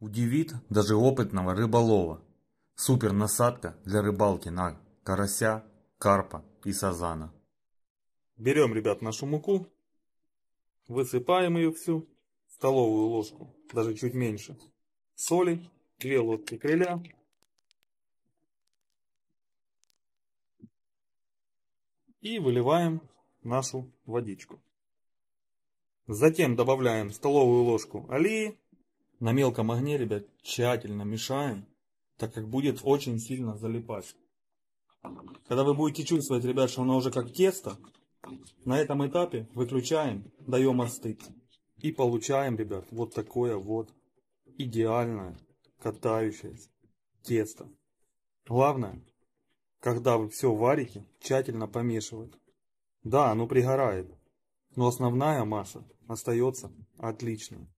Удивит даже опытного рыболова. супер насадка для рыбалки на карася, карпа и сазана. Берем, ребят, нашу муку, высыпаем ее всю, столовую ложку, даже чуть меньше, соли, две ложки креля, и выливаем нашу водичку. Затем добавляем столовую ложку алии, на мелком огне, ребят, тщательно мешаем, так как будет очень сильно залипать. Когда вы будете чувствовать, ребят, что оно уже как тесто, на этом этапе выключаем, даем остыть. И получаем, ребят, вот такое вот идеальное катающееся тесто. Главное, когда вы все варите, тщательно помешивать. Да, оно пригорает, но основная масса остается отличной.